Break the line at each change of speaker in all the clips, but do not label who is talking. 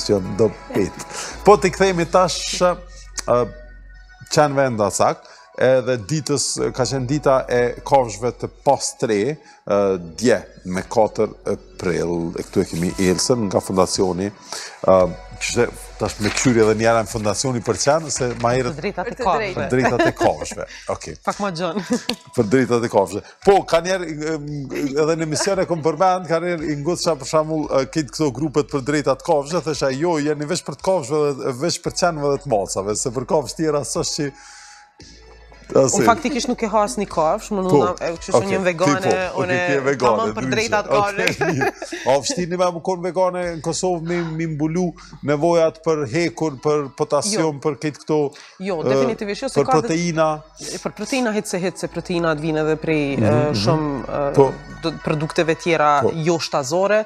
Kërës do pëtë. Po të këthejmë i tashë qenë venda sakë, edhe ditës, ka qenë dita e kovshve të pas tre, dje me 4 prill, e këtu e kemi Elsen nga fundacioni kështë tash me këshurje edhe njëra në fundacioni për qanë, se ma herët... Për
dritat e kofshve. Për e kofshve,
ok. Pak ma gjonë. Për dritat e kofshve. Po, ka njerë, edhe në emision e kom përmend, ka njerë i ngutë për shamull, këtë këto grupet për dritat kofshve, thësha, jo, jeni vesh për të kofshve, vesh për qanëve dhe të mocave, se për kofsh tjera, së që... Unë
faktikisht nuk e ha një kafsh, shumë po, nuk e kështë një vegane, po, unë e kamon për drejtat kare.
A fështi një me më konë vegane në Kosovë, më mbulu nevojat për hekur, për potasium, jo. për këtë këto, jo, definitivisht, jo, për ka proteina.
për proteina hitë se hitë, se vine dhe prej mhm, mhm. shumë po. produkteve tjera jo shtazore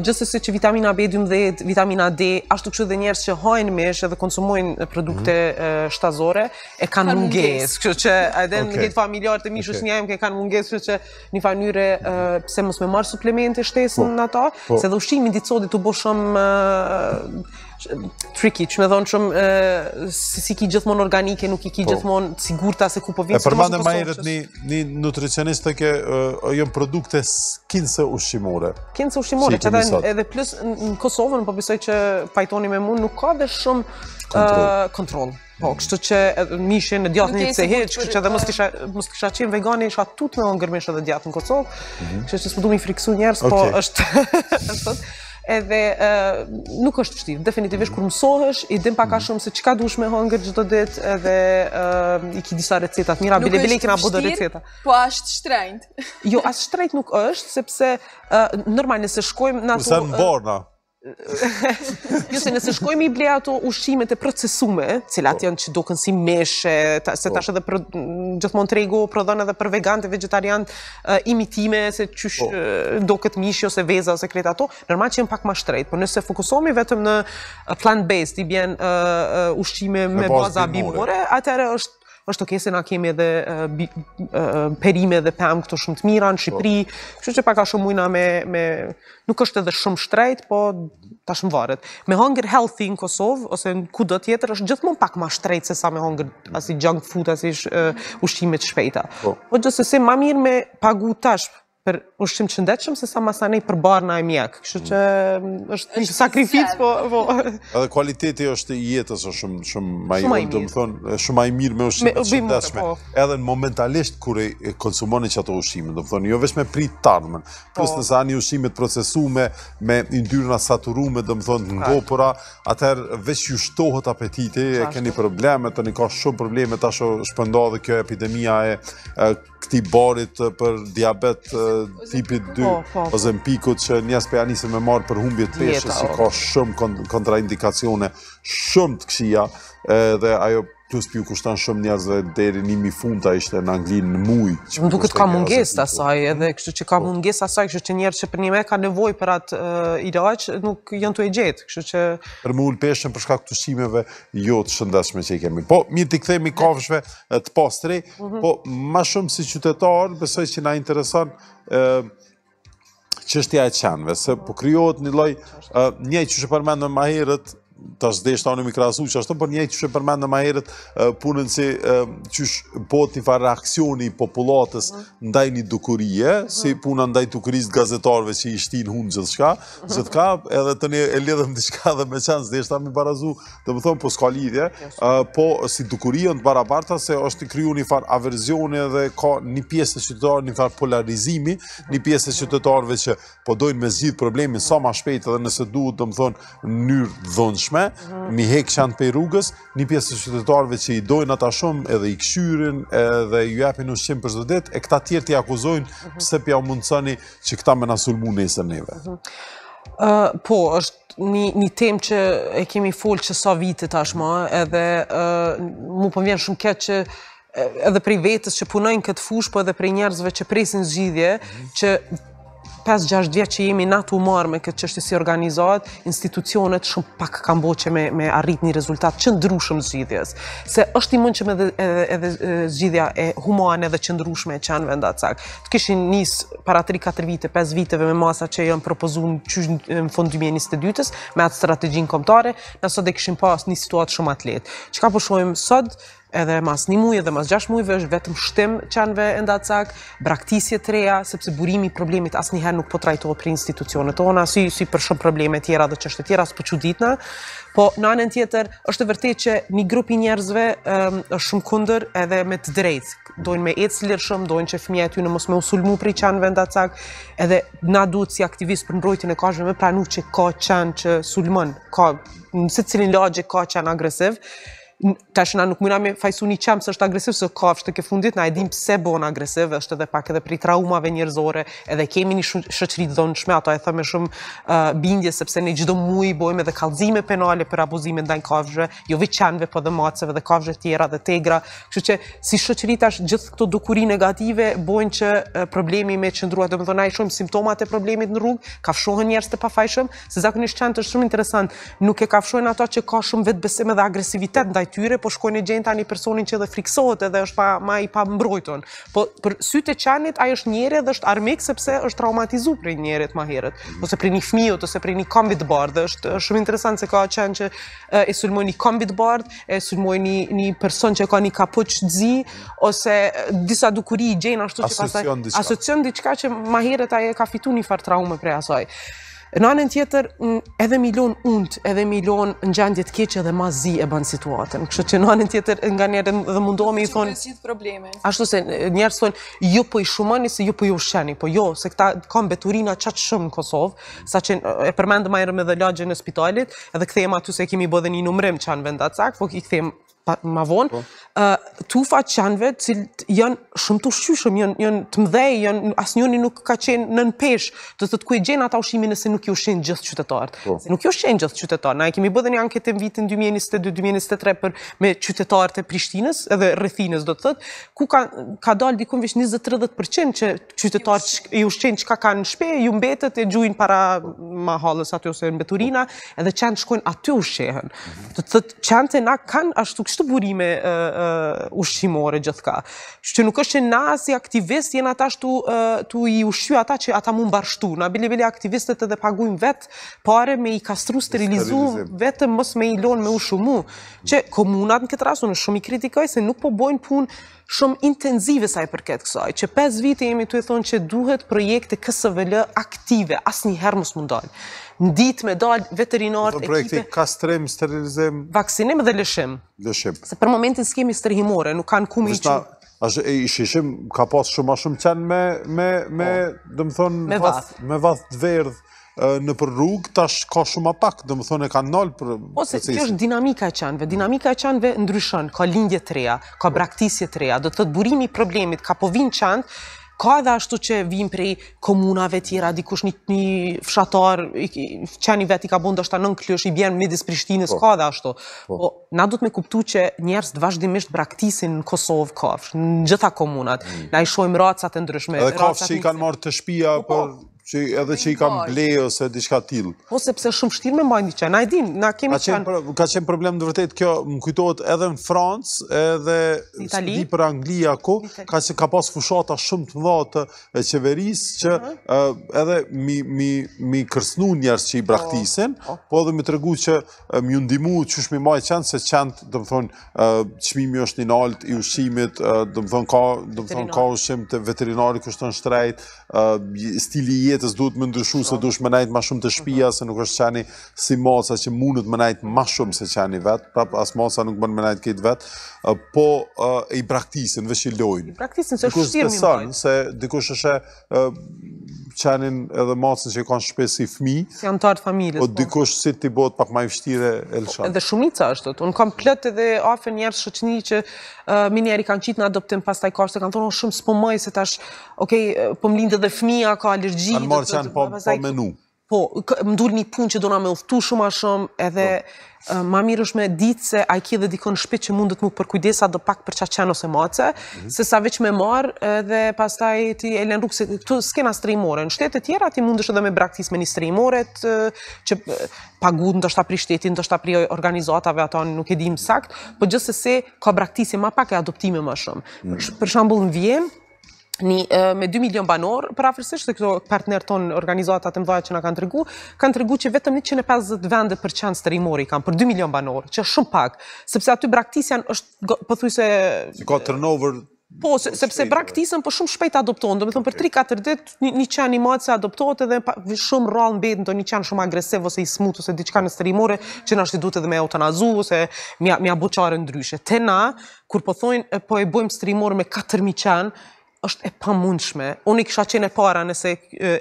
gjithsesi që vitamina B12, vitamina D, ashtu kështu edhe njerëz që hojnë mish edhe konsumojnë produkte mm -hmm. shtazore e kanë mungesë. Kështu që edhe okay. në jetë familjare të mishit okay. janë që kanë mungesë, kështu që në një mënyrë uh, pse mos më marr suplemente shtesën po, ato, po. se dhe ushqimi ditësor i të bëshëm uh, tricky, që me thonë shumë, si, si ki gjithmonë organike, nuk i ki po. gjithmonë sigurta se ku po vinë. E përmande ma herët po
një, një nutricionist të ke, e, jënë jo, produkte kinëse ushqimore.
Kinëse ushqimore, që edhe edhe plus në Kosovën, po pisoj që pajtoni me mund, nuk ka dhe shumë kontrol. Po, kështu që mishi në djatë një se heq, kështu që edhe mos kisha mos kisha qenë vegani, isha tut me ngërmesh edhe djatë në Kosovë. Mhm. Kështu që s'u duam i friksu njerëz, po është edhe nuk është fështirë, definitivisht kur mësohesh, i dim paka mhm. shumë se çka dush me hëngër gjithë do ditë edhe i ki disa recetat, mira, bile bile i kina receta. recetat.
Nuk është fështirë, po ashtë shtrejnët.
Jo, ashtë shtrenjt nuk është, sepse nërmaj nëse shkojmë... Kusë në borna? na? Jo se nëse shkojmë i blej ato ushqimet e procesume, cilat po. janë që duken si meshe, se po. tash edhe për gjithmonë tregu prodhon edhe për vegan të vegetarian imitime, se qysh po. doket mishë ose veza ose kreta ato, nërma që janë pak ma shtrejt, por nëse fokusohemi vetëm në plant-based, i bjen ushqime me baza bimore, atërë është është okay se na kemi edhe perime dhe pemë këto shumë të mira në Shqipëri, po. kështu që pak a shumë ujna me, me... nuk është edhe shumë shtrejt, po ta shumë varet. Me hunger healthy në Kosovë, ose në kudo tjetër, është gjithmonë pak ma shtrejt se sa me hunger asi junk food, asi uh, ushqimet shpejta. Po, po se se ma mirë me pagu tashpë, për ushqim të shëndetshëm se sa masa ne i përbar na mjek. Kështu që mm, është një sakrificë po
po. Edhe kualiteti është i jetës është shumë shumë më i mirë, do të thonë, është shumë më i mirë me ushqim të shëndetshëm. Po. Edhe në momentalisht kur e konsumon e çato do të thonë, jo vetëm prit tarmën, plus po. nëse ani ushqimet procesuar me me yndyrna saturuar, do të thonë, ngopura, atëherë veç ju shtohet apetiti, e keni probleme, tani ka shumë probleme tash shpërndodhë kjo epidemia e këti barit për diabet tipit 2, po, po, po. ozempikut, pikut që njës për janisë me marë për humbje peshe, si ka shumë kontraindikacione, shumë të këshia, dhe ajo Plus për ju kushtan shumë njerëzve deri një mi funta ishte në Anglinë në muj. Që më duket ka
munges të asaj, edhe kështu që ka po. munges të asaj, kështu që njerë që për një me ka nevoj për atë iraq, nuk janë të e gjetë, kështu që...
Për më ullë peshën për shkak të shimeve jo të shëndashme që i kemi. Po, mi t'i këthemi kafshve të postri, mhm. po, ma shumë si qytetarë, besoj që na intereson qështja e qenve, se po kryohet një loj, një që shë përmendëm të shdesht të anu mi krasu që ashtu, për po njejtë që shë përmendë në ma punën si që shë pot një farë reakcioni i populatës ndaj një dukurije, si puna ndaj të krizë gazetarve që i shtinë hunë gjithë shka, që të ka edhe të një e lidhëm të shka dhe me qenë, së deshtë të anu mi parazu, të më thonë, po s'ka lidhje, po si dukurije në të barabarta, se është të kryu një farë averzioni dhe ka një pjesë të qytetarë, një farë polarizimi, një pjesë të qytetarëve që po dojnë me zhidhë problemin sa ma shpejtë edhe nëse duhet të më thonë në nërë dhënë ndryshme, mi hek qanë pej rrugës, një pjesë të qytetarëve që i dojnë ata shumë, edhe i këshyrin, edhe ju epin u shqimë për zëdet, e këta tjerë t'i akuzojnë pëse pja u mundësani që këta me nësulmu nesër isëm neve. Po, është një tem
që e kemi folë që sa vite tashma, edhe mu përmjen shumë këtë që edhe prej vetës që punojnë këtë fushë, po edhe prej njerëzve që presin zgjidhje, që 5-6 vjetë që jemi natu marë me këtë qështë si organizatë, institucionet shumë pak kam bo që me arrit një rezultat që ndrushëm zgjidhjes. Se është i mund që me edhe zgjidhja e humane dhe që ndrushme e qenë vendat cakë. Të kishin njësë para 3-4 vite, 5 viteve me masa që jënë propozu në qyshë në fund njësë të dytës, me atë strategjinë komptare, në sot dhe kishin pas një situatë shumë letë. Që ka përshojmë po sot, edhe mas një muje dhe mas gjash mujeve është vetëm shtim qenve enda cak, braktisje të reja, sepse burimi i problemit asë njëherë nuk po trajtojë për institucionet tona, si për shumë probleme tjera dhe qështë tjera, asë po që po në anën tjetër është të vërtet që një grupi njerëzve ehm, është shumë kunder edhe me të drejtë, dojnë me ecë lirë shumë, dojnë që fëmija e ty në mos me usulmu për i qenve enda cak, edhe na duhet si aktivist për mbrojtjën e kashme me pra që ka qenë që sulmën, ka në se cilin logik ka agresiv, tash na nuk mundam fajsuni çam se është agresiv se kafsh tek fundit na e dim pse bon agresiv është edhe pak edhe për traumave njerëzore edhe kemi një shoqëri të dhënshme ato e them me shumë uh, bindje sepse ne çdo muaj bojmë edhe kallëzime penale për abuzime ndaj kafshëve jo vetë çanve po dhe maceve dhe kafshëve të tjera dhe tegra kështu që si shoqëri tash gjithë këto dukuri negative bojnë që uh, problemi me qendrua do të thonë ai shumë simptomat e problemit në rrugë kafshohen njerëz të pafajshëm se zakonisht çantë shumë interesant nuk e kafshojnë ato që ka shumë vetë vetbesim edhe agresivitet ndaj tyre, po shkojnë e gjenë tani personin që edhe friksohet edhe është ma i pa mbrojton. Po për sy të qanit, ajo është njere dhe është armik, sepse është traumatizu për njerët ma herët. Ose për një fmiot, ose për një kombit bardh. Dhe është shumë interesant se ka qenë që e sulmoj një kombit bardh, e sulmoj një person që ka një kapoq të zi, ose disa dukuri i gjenë ashtu që pasaj... Asocion që ma heret aje ka fitu një farë traume pre asaj. Në anën tjetër, edhe milion und, edhe milion në gjendje të keqe dhe mazi e banë situatën. Kështë që në anën tjetër nga njerë dhe mundohemi i thonë... Kështë që nësitë probleme. Ashtu se njerë thonë, ju jo, për po i shumëni, se ju jo, për po i usheni. Po jo, se këta kam beturina qatë shumë në Kosovë, sa që e përmendë majrë me dhe lagje në spitalit, edhe këthejmë aty se kemi bëdhe një numrem që anë vendat sakë, po i këthejmë ma vonë, po. tufa të qanëve cilë janë shumë të shqyshëm, janë të mdhej, janë asë njëni nuk ka qenë në në peshë, të të të e gjenë ata ushimi nëse nuk ju shenë gjithë qytetarët. Po. Nuk ju shenë gjithë qytetarët. Na e kemi bëdhe një anketë në vitin 2022-2023 për me qytetarët e Prishtinës edhe Rëthinës, do të të ku të ka të të të 20-30% që të të të të kanë në po. të ju të të të para të të të të të të të të të të të të të të është burime uh, uh, ushqimore gjithka. Që nuk është që na si aktivist jenë ta shtu uh, tu i ushqy ata që ata mund bashtu. Na bile bile aktivistet edhe paguim vetë pare me i kastru sterilizu vetë mos me i lonë me ushqu Që komunat në këtë rasu në shumë i kritikoj se nuk po bojnë punë shumë intenzive sa i përket kësaj. Që 5 vite jemi të e thonë që duhet projekte KSVL aktive, asë një herë mos mundojnë ndit me dalë veterinarët ekipe. Në projekti
kastrim, sterilizim? Vaksinim dhe lëshim. Lëshim. Se për momentin s'kemi sterihimore, nuk kanë kumë i që... Ashtë e shishim, ka pas shumë a shumë qenë me, me, me, po. dëmë thonë, me vath, me vath të verdhë në për rrugë, tash ka shumë a pak, dëmë thonë e ka nëllë për... Ose, po, kjo është
dinamika e qenëve, dinamika e qenëve ndryshën, ka lindje të reja, ka braktisje të reja, do të të burimi problemit, ka po vinë Ka edhe ashtu që vim prej komunave tjera, dikush një fshatar, që një vet i ka bunda është nën në në i bjerën midis Prishtinës, po. ka edhe ashtu. Po. Po, na du të me kuptu që njerës të vazhdimisht braktisin në Kosovë kafsh, në gjitha komunat, mm. na i shojmë racat e ndryshme. Edhe kafsh që i
kanë marrë të shpia për që edhe që i kam blej ose diçka tillë.
Po sepse shumë vështirë më bajnë diçka. Na e din, na kemi kanë. Ka qenë
ka qenë problem në vërtet kjo, më kujtojt edhe në Francë, edhe Itali. si për Angli aku, ka që ka pas fushata shumë të mëdha të qeverisë, që edhe mi mi mi kërcnuan që i po, braktisen, po, po edhe më tregu që më u që të qesh më majë çan se çan, domthon, çmimi është i lartë i ushqimit, domthon ka ka ushqim të veterinarë kushton shtrejt, stili jetës duhet më ndryshu se duhet më najtë ma shumë të shpia, mhm. se nuk është qani si moca që mundët më najtë ma shumë se qani vetë, prapë as moca nuk bënë më najtë këtë vetë, po i praktisin, veç i lojnë. I
praktisin, se është shtirë
një mëjtë. Dikush është qanin edhe mocën që i konë shpesi si fmi, si antarë familës, o po po. dikush si të i botë pak ma i fështire e Dhe po,
Edhe shumica është, unë kam plët edhe afe njerës shëqni që minjeri kanë qitë në adoptim pas taj kashtë, kanë thonë shumë s'pomaj se tash, okej, pëmlin dhe fëmija ka alergji. Anë marë që anë po-, po menu. Po, më dur një pun që do nga me uftu shumë a shumë, edhe po. ma mirë është me ditë se a i kje dhe dikon shpit që mundet mu përkujdesa dhe pak për qaqen ose mace, mhm. se sa veç me marë edhe pas taj ti e lenë rukë, se këtu s'kena strejmore, në shtetet tjera ti mundesh edhe me braktis me një strejmoret që pagud në të shtapri shtetin, në të shtapri organizatave ato nuk e sakt, po gjithë se se ka braktisje ma pak e adoptime ma shumë. Mhm. Për shambull në vjenë, me 2 milion banor, për se këto partner ton, organizatat e mdoja që na kanë të kanë të që vetëm 150 vende për qanë i kanë, për 2 milion banor, që shumë pak, sepse aty braktisjan është pothuajse se... Si ka
turnover...
Po, sepse braktisën po shumë shpejt adopton, do me thëmë për 3-4 ditë, një qanë i matë se adoptohet edhe shumë rralë në bedën të një qanë shumë agresiv ose i smutë ose diqka në stërimore, që në ashtë i dute dhe me eutanazu ose mja buqare ndryshe. Te na, kur po thojnë, po e bojmë stërimore me 4.000 qanë, është e pamundshme. Unë i kisha qenë e para nëse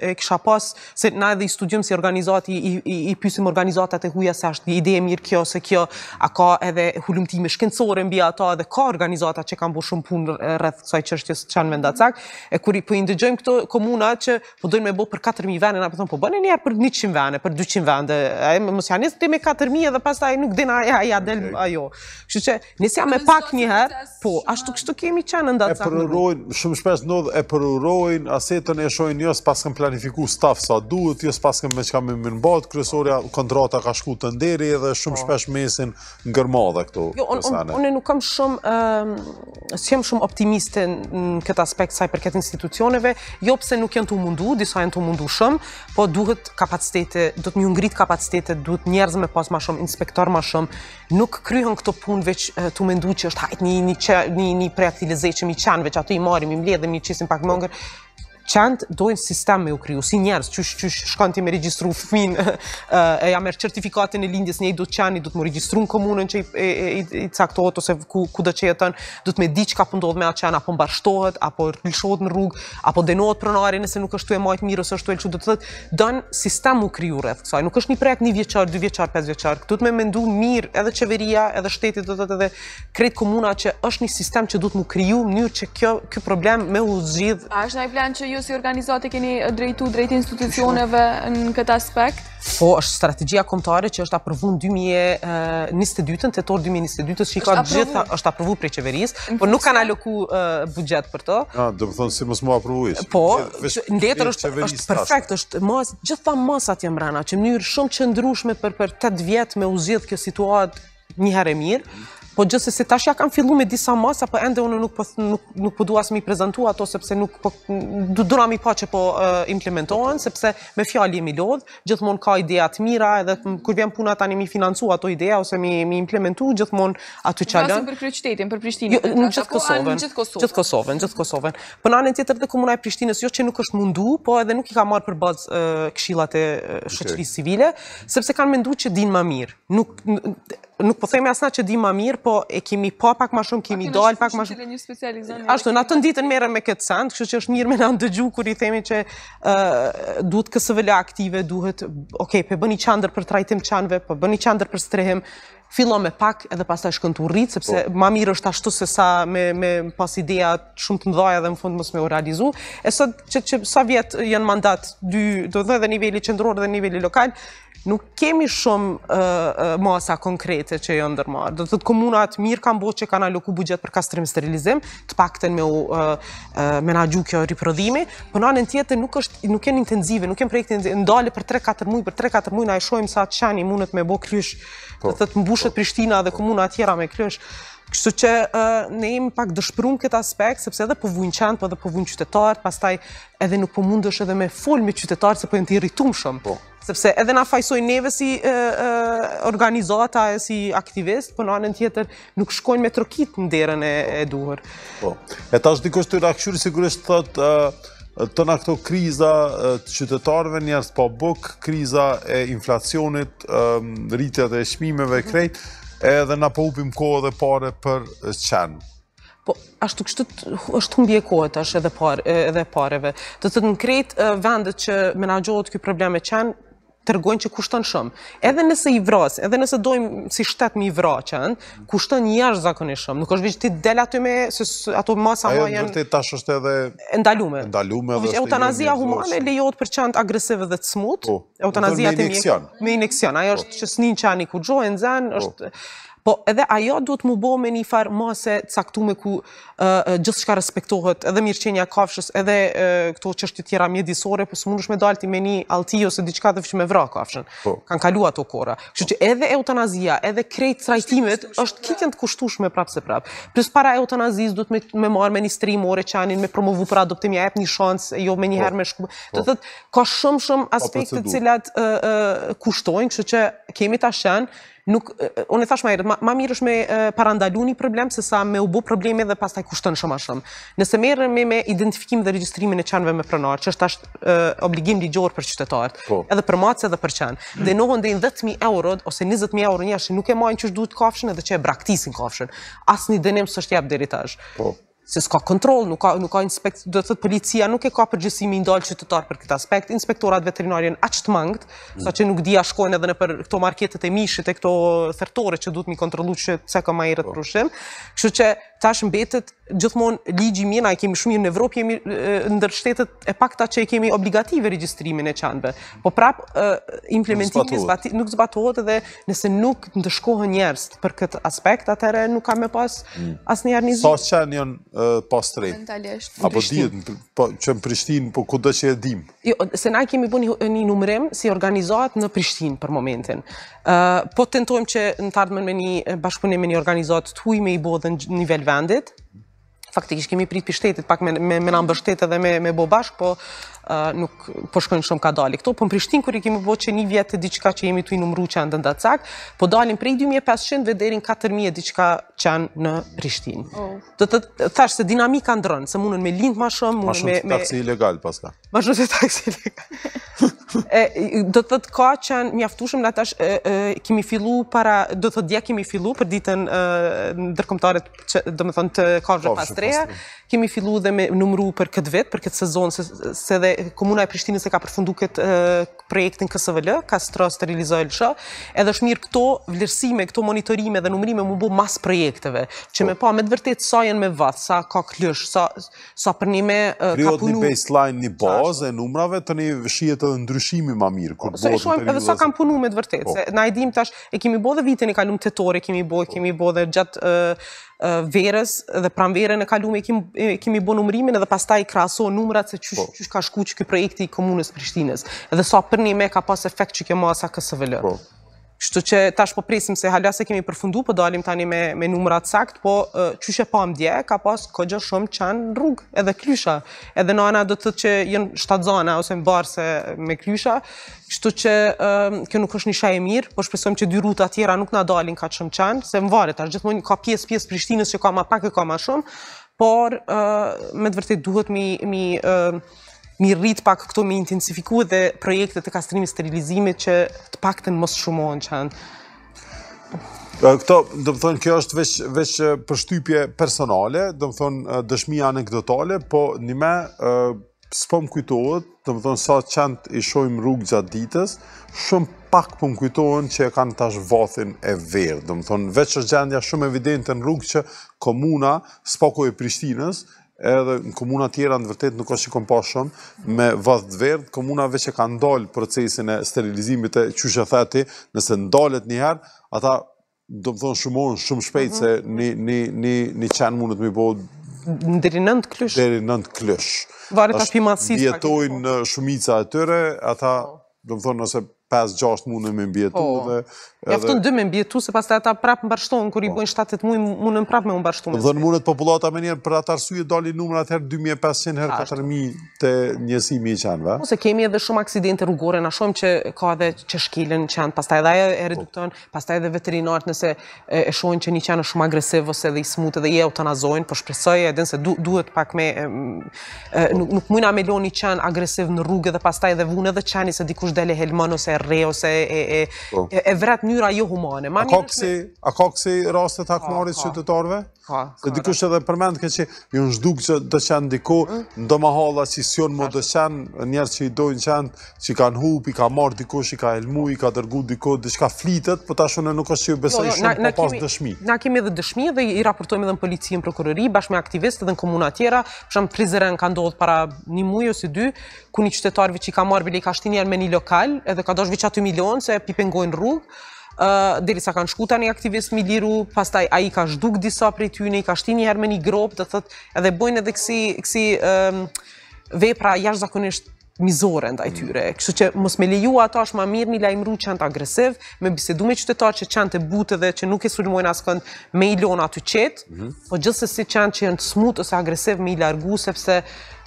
e kisha pas, se na edhe i studium si organizat, i, i, i pysim organizatat e huja se është një ide mirë kjo, se kjo, a ka edhe hullumtime shkencore mbi ata, edhe ka organizatat që kanë bo shumë punë rrëth kësaj qështjës që anë menda cak, e kuri po indëgjojmë këto komuna që po dojnë me bo për 4.000 vene, na po thonë, po bënë njerë për 100 vene, për 200 vene, dhe e mos janë njësë me 4.000 dhe pas taj nuk dina e a del, okay. ajo. Që që, njësë jam e pak njëherë, po, ashtu kështu kemi qenë ndatë
cakë shpesh dhe e përurojnë, asetën e shojnë jo pas këm planifiku staf sa duhet, jo pas këm me që kam i mirë mbat, kryesoria kontrata ka shku të nderi edhe shumë po. shpesh mesin ngërma dhe këto jo, unë
nuk kam shumë, um, s'jem shumë optimiste në këtë aspekt saj për këtë institucioneve, jo pse nuk jenë të mundu, disa jenë të mundu shumë, po duhet kapacitete, do të një ngrit kapacitetet, duhet njerëz me pas ma shumë, inspektor ma shumë, nuk kryhën këto punë veç të mendu që është hajt veç ato i admici, jestem pak Monger qëndë dojnë sistem me u kryu, si njerës, që qësh ti me registru fëmin, eh, e ja merë certifikatin e lindjes një i do të qeni, do të më registru në komunën që i caktohet, ose ku dhe që jetën, do të me di që ka pëndohet po me atë qenë, apo mbarështohet, apo rrëshohet në rrugë, apo denohet prënari nëse nuk është tu e majtë mirë, ose është tu e do të thëtë, dojnë sistem u kryu rreth kësaj, nuk është një prek një vjeqar, dy mendu mirë edhe edhe komuna që është sistem që të mënyrë që kjo problem me u zgjidh.
A është plan që ju si organizate keni drejtu drejt institucioneve në këtë aspekt?
Po, është strategia komtare që është aprovu në 2022, të torë 2022, që i ka gjitha është aprovu prej qeverisë, por nuk kanë aloku budget për të.
A, dhe më thonë, si mësë më aprovu ishë. Po, në letër është perfekt,
është gjitha masat jam rana, që mënyrë shumë qëndrushme për 8 vjetë me uzidhë kjo situatë njëherë e mirë, Po gjithse se tash ja kam fillu me disa masa, po ende unë nuk po, po duas mi prezentu ato, sepse nuk po... Dura mi pa që po implementohen, sepse me fjalli e mi lodhë, gjithmon ka idejat mira, edhe kur vjen puna tani mi financu ato ideja, ose mi implementu, gjithmon ato që alën... Vasën
për kryë qytetin, për Prishtinë, jo, në gjithë Kosovën. Gjithë
Kosovën, gjithë Kosovën. në anën tjetër dhe komuna e Prishtinës, jo që nuk është mundu, po edhe nuk i ka marë për bazë këshilat e shëqëri civile, sepse kanë mendu që din më mirë nuk po themi asna që di ma mirë, po e kemi pa pak ma shumë, kemi dal pak ma shumë.
Një Ashtu,
në atë ditën mere me këtë sandë, kështë që është mirë me në ndëgju, kur i themi që duhet kësë vële aktive, duhet, okej, okay, bëni qandër për trajtim qanëve, po bëni qandër për strehem, fillon me pak edhe pastaj shkën të urrit sepse po. ma mirë është ashtu se sa me me pas ideja shumë të mëdha dhe në fund mos me u realizu. E sot që, sa vjet janë mandat 2, do të edhe niveli qendror dhe niveli lokal, nuk kemi shumë masa konkrete që e jo ndërmarë. Do të të komunat mirë kanë bo që kanë aloku bugjet për kastrim sterilizim, të pakten me u menagju kjo riprodhimi, për në anën tjetër nuk, është, nuk jenë intenzive, nuk kemi projekte intenzive, ndale për 3-4 mujë, për 3-4 mujë, na e shojmë sa qani munët me bo klysh, po. do të të mbushet Prishtina dhe komunat tjera me klysh. Kështu që ne jemi pak dëshpërum këtë aspekt, sepse edhe po vunë qanë, po edhe po vunë qytetarët, pas taj edhe nuk po mundësh edhe me full me qytetarët, se po e në të irritum shumë. Po. Sepse edhe na fajsoj neve si organizata e si aktivist, po në anën tjetër nuk shkojnë me trokit në derën e duhur.
Po, e ta është dikosht të rakëshurë, sigurisht të thëtë, të në këto kriza të qytetarëve njerës po bëk, kriza e inflacionit, rritjet e shmimeve krejt, edhe na po upim kohë dhe pare për qenë.
Po, ashtu kështë të është të mbje kohët ashtë edhe pareve. Të të të vendet që menagjohet kjo probleme qenë, të rgojnë që kushtën shumë. Edhe nëse i vras, edhe nëse dojmë si 7.000 mi vraqen, kushtën një është zakoni shumë. Nuk është vishë ti del aty me, se ato masa ma janë... Ajo nërti tash është edhe... Endalume. Endalume dhe është... Eutanazia humane lejot për qënd agresive dhe të smutë. Po, me injekcion. Me injekcion. Ajo po. është që s'nin që ani ku po. është po edhe ajo duhet mu bo me një farë mase caktume ku gjithë shka respektohet edhe mirëqenja kafshës, edhe këto qështë të tjera mjedisore, po së mund është me dalti me një alti ose diqka dhe fëqë me vra kafshën. Po. Kanë kalu ato kora. Kështë që edhe eutanazia, edhe krejtë trajtimet, është kikën të kushtush me prapë se prapë. Plus para eutanazis duhet me marë me një stream ore që anin, me promovu për adoptim, e për një shansë, jo po. po. Të ka shumë shumë cilat kushtojnë, që kemi nuk, unë thash më herët, ma, ma mirë është me uh, parandalu një problem, se sa me u bë probleme dhe pas kushton kushtën shumë a shumë. Nëse merë me, me identifikim dhe registrimin e çanëve me pronar, që është ashtë uh, obligim ligjor për qytetarët, po. edhe për matës edhe për çan. mm. dhe 10.000 euro, ose 20.000 euro njështë, nuk e majnë që është duhet kafshën edhe që e braktisin kafshën. Asë një dënim së është jabë deritash. Po se s'ka kontrol, nuk ka, nuk ka inspekt, do të thëtë policia nuk e ka përgjësimi ndalë që të për këtë aspekt, inspektorat veterinarien aqë të mangët, mm. sa që nuk dija shkojnë edhe në për këto marketet e mishit e këto thërtore që du të mi kontrolu që se ka ma i rëtë prushim, po. oh. që Tash është mbetët, gjithmonë, ligjë i na e kemi shumë në Evropë, jemi ndër shtetet e pakta që e kemi obligative registrimin e qanëve. Po prapë, implementimi nuk zbatohet dhe nëse nuk në të shkohë njerës për këtë aspekt, atëherë nuk kam mm. e pas asë njerë një Sa
është janë janë pas të rejtë? Apo po, po që në Prishtin, po kudo dhe që e dim?
Jo, se na kemi bu një numërim si organizat në Prishtin për momentin. Po tentojmë që në me një bashkëpunim me një të huj me i në nivel vendit, faktikisht kemi prit për shtetit, pak me, me, me nëmbështet edhe me, me bo bashk, po nuk po shkojnë shumë ka dalë këto, po në Prishtinë kur i kemi bëu që një vjet e diçka që jemi tu i numëruar që ndan dacak, po dalin prej 2500 deri në 4000 diçka që janë në Prishtinë. Oh. Do të thash se dinamika ndron, se mundun me lind më shumë, mundun me me taksi
ilegal paska.
Më shumë taksi ilegal. e do të thotë ka që janë mjaftuar nga tash kemi filluar para do të thotë dia kemi filluar për ditën ndërkombëtare që do të thonë të po, kafshë pastreja kemi fillu dhe me numru për këtë vit për këtë sezon se se dhe Komuna e Prishtinës e ka përfundu këtë projektin KSVL, ka së të rastë lësha, edhe është mirë këto vlerësime, këto monitorime dhe numërime më bo mas projekteve, që me po. pa me të vërtet sa janë me vatë, sa ka këllësh, sa për një me ka punu... Kriot një
baseline, një bazë e numrave, të një shijet edhe ndryshimi ma mirë, kur bo të realizoj. Edhe sa kam
punu me të vërtet, po. se na e dim tash, e kemi bo dhe vitin e kalum të tore, po. kemi bo dhe gjatë verës dhe pram e në kalume kemi bo numrimin edhe pas ta i kraso numrat se qysh po. ka shku që kjo projekti i komunës Prishtines edhe sa për një me ka pas efekt që kjo masa kësë Shtu që tash po presim se hala se kemi përfundu, po dalim tani me, me numrat sakt, po që që pa mdje dje, ka pas kogja shumë qanë rrugë edhe klysha. Edhe në anë do të të që jenë shtatë zana, ose më barë se me klysha. Shtu që kjo nuk është një shaj e mirë, po shpesojmë që dy ruta tjera nuk nga dalin ka qëmë qanë, se më varet, tash gjithmonë ka pjesë pjesë Prishtinës që ka ma pak e ka ma shumë, por me të vërtet duhet mi... mi uh, mi rrit pak këto me intensifiku dhe projekte të kastrimi sterilizimit që të pak të në mos shumohen që anë.
Pra, këto, do më thonë, kjo është veç përshtypje personale, do më thonë, dëshmi anekdotale, po një me, së po më kujtohet, do më thonë, sa qënd i shojmë rrugë gjatë ditës, shumë pak po më kujtohen që e kanë tash vathin e verë, do më thonë, veç është gjendja shumë evidente në rrugë që komuna, së po ku e Prishtinës, edhe në komunat tjera në vërtet nuk është që kompo shumë me vëdhë dverd, komunave që ka ndalë procesin e sterilizimit e qyshe theti, nëse ndalët njëherë, ata do më thonë shumohën shumë shpejt se mhm. një qenë mundët mi bodë... Ndëri nëndë klysh? Ndëri nëndë klysh. Varë të ashtë pimatësit? vjetojnë shumica e tëre, ata po. do më thonë nëse 5-6 mundët me bjetu po. dhe Jafton 2
dy me mbjetu se pastaj ata prap mbarshtohen kur i bojn 70 muj munën prap me u mbarshtu. Do
në munët popullata me njerë për atë arsye dali numra atëherë 2500 herë 4000 të njësi mi qan va.
Ose kemi edhe shumë aksidente rrugore na shohim që ka edhe që shkilën shkilen qan pastaj edhe ajo e po. redukton pastaj edhe veterinarët nëse e shohin që një qan është shumë agresiv ose dhe i smut edhe i eutanazojn po shpresoj edhe se duhet pak me po. nuk mund na meloni qan agresiv në rrugë dhe pastaj edhe vun edhe qani se dikush dalë helmon ose rre ose e e po. e vrat mënyra jo humane. A ka kësi,
a ka kësi rastet të akmarit qytetarve? Ka, Dikush edhe përmend këtë që ju në shduk që të qenë diko, mm. në dëma halla që sion më të qenë, njerë që i dojnë qenë, që i ka në hup, i ka marë diko, që i ka elmu, i ka dërgu diko, dhe që ka flitet, për po tashone nuk është që ju besa i jo, jo, shumë pa po pas dëshmi.
Na kemi edhe dëshmi dhe i raportojme dhe në policijën prokurëri, bashkë me aktivistë dhe në komunat tjera, përsham prizëren ka ndodhë para një mujë ose dy, ku një qytetarëve që i ka marë bile i ka shtinjer me një lokal, edhe ka dosh veç aty milion, se pipengojnë rrugë, diri sa kanë shku tani aktivist mi liru, pas taj a i ka shduk disa prej tyne, i ka shti njëherë me një grobë, dhe thët, edhe bojnë edhe kësi vepra jash zakonisht mizore ndaj tyre. Mm. Kështu që mos me leju ata është ma mirë një lajmëru që janë të agresiv, me bisedu me qytetar që janë të butë dhe që nuk e sulmojnë asë kënd me ilona të qetë, mhm. po gjithëse si janë që janë të smutë ose agresiv me i largu, sepse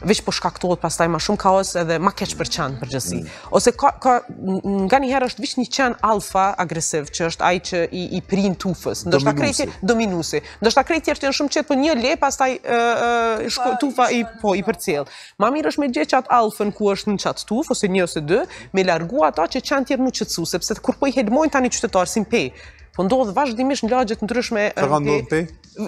veç po shkaktohet pastaj më shumë kaos edhe ma keq për qenë përgjithësi. Ose ka, ka nga një herë është veç një qanë alfa agresiv që është ai që i, i tufës, ndoshta kreti dominusi. Ndoshta kreti është janë shumë qet, po një le pastaj taj tufa i po i Ma mirë është me gjë qatë alfën ku është në çat tuf ose një ose dy, me largu ata që qanë tjetër më qetësu, sepse kur po i hedmojnë tani qytetar pe, po ndodhë vazhdimisht në lagjet ndryshme... Të ka ndodhë ti?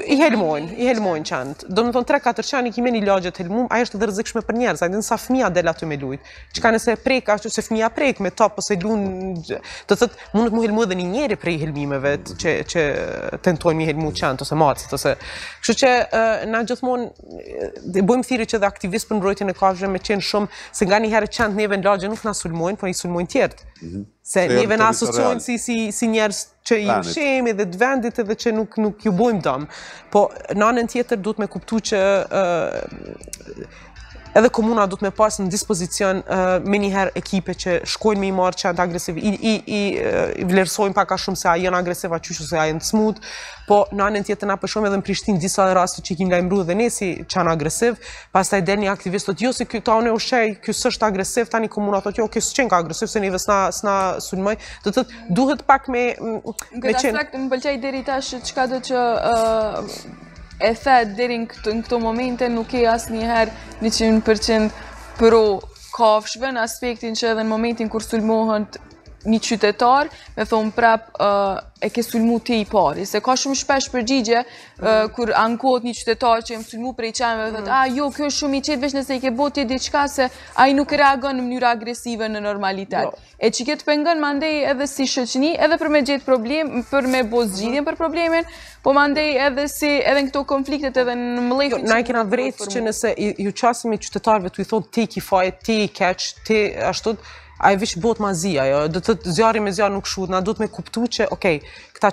I helmojnë, i helmojnë qanë. Do më thonë tre, katër qanë i kime një lagjet helmum, a është dhe rëzikshme për njerës, a sa fëmija del aty me lujtë. Që ka nëse prek, a që fëmija prek me top, ose lunë... Të të tëtë, mundët mu helmu dhe një njeri prej helmimeve që tentojnë mi helmu qanë, ose macit, ose... Kështu që na gjithmonë, bojmë thiri që dhe aktivist për nërojtjën e kafshë me qenë shumë, se nga një herë qanë neve në lagje nuk nga sulmojnë, po i sulmojnë tjertë. Mhm. Se ne vend asociojmë si njerës që i shemi dhe të vendit edhe që nuk nuk ju bojmë dëm. Po në anën tjetër duhet me kuptu që edhe komuna du të me pasë në dispozicion me njëherë ekipe që shkojnë me i marë që janë të agresiv, i, i, i, i vlerësojnë paka shumë se a janë agresivë, a qyshë se a janë të smutë, po në anën tjetën a përshojmë edhe në Prishtinë disa dhe rastë që i kim imru dhe ne si që janë agresiv, pas taj deni aktivistët, jo si ta unë e ushej, kësë është agresiv, tani komuna të tjo, kësë qenë ka agresiv, se njëve s'na, sna sunmaj, të të duhet pak me, mm, me qenë.
më deri tash, që e thet deri në këto momente nuk e as njëherë 100% pro kafshve në aspektin që edhe në momentin kur sulmohën një qytetar, me thonë prap e ke sulmu ti i pari, se ka shumë shpesh përgjigje, kur ankot një qytetar që e më sulmu prej qajme, dhe dhe, a jo, kjo është shumë i qetë, vesh nëse i ke botë ti diqka, se a i nuk reagon në mënyra agresive në normalitet. E që këtë pëngën, më ndej edhe si shëqni, edhe për me gjetë problem, për me bozë gjithjen për problemin, po më ndej edhe si, edhe në këto konfliktet, edhe në jo, mlejtë që... Na i
kena vrejtë që nëse ju qasëm i qytetarve, tu ashtu, a e vishë botë ma ajo, do të zjarri me zjarë nuk shudhë, na do të me kuptu që, okej, okay, kta